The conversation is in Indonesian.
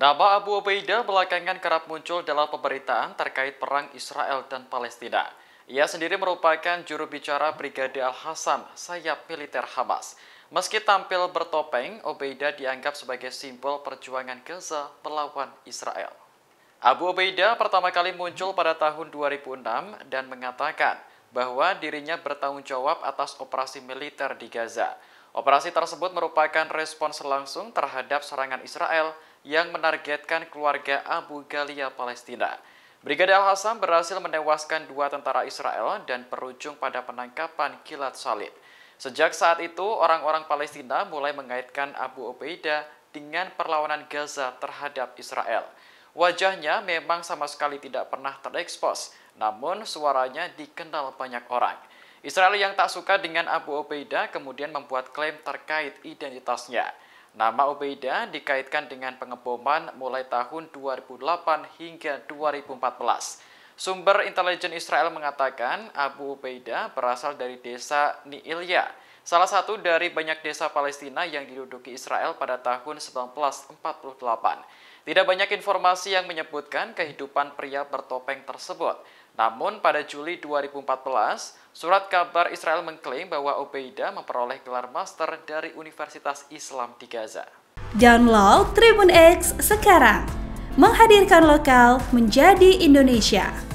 Nama Abu Ubaidah belakangan kerap muncul dalam pemberitaan terkait perang Israel dan Palestina. Ia sendiri merupakan juru bicara Brigade Al-Hasan, sayap militer Hamas. Meski tampil bertopeng, Obeida dianggap sebagai simbol perjuangan Gaza melawan Israel. Abu Obeida pertama kali muncul pada tahun 2006 dan mengatakan bahwa dirinya bertanggung jawab atas operasi militer di Gaza. Operasi tersebut merupakan respons langsung terhadap serangan Israel yang menargetkan keluarga Abu Ghalia Palestina. Brigade Al-Hassam berhasil menewaskan dua tentara Israel dan berujung pada penangkapan Kilat Salib. Sejak saat itu, orang-orang Palestina mulai mengaitkan Abu Ubaidah dengan perlawanan Gaza terhadap Israel. Wajahnya memang sama sekali tidak pernah terekspos, namun suaranya dikenal banyak orang. Israel yang tak suka dengan Abu Ubaidah kemudian membuat klaim terkait identitasnya. Nama Ubaida dikaitkan dengan pengeboman mulai tahun 2008 hingga 2014. Sumber intelijen Israel mengatakan Abu Ubaidah berasal dari desa Ni'ilya, salah satu dari banyak desa Palestina yang diduduki Israel pada tahun 1948. Tidak banyak informasi yang menyebutkan kehidupan pria bertopeng tersebut. Namun pada Juli 2014, surat kabar Israel mengklaim bahwa Ubaidah memperoleh gelar master dari Universitas Islam di Gaza. Download Tribun X sekarang menghadirkan lokal menjadi Indonesia.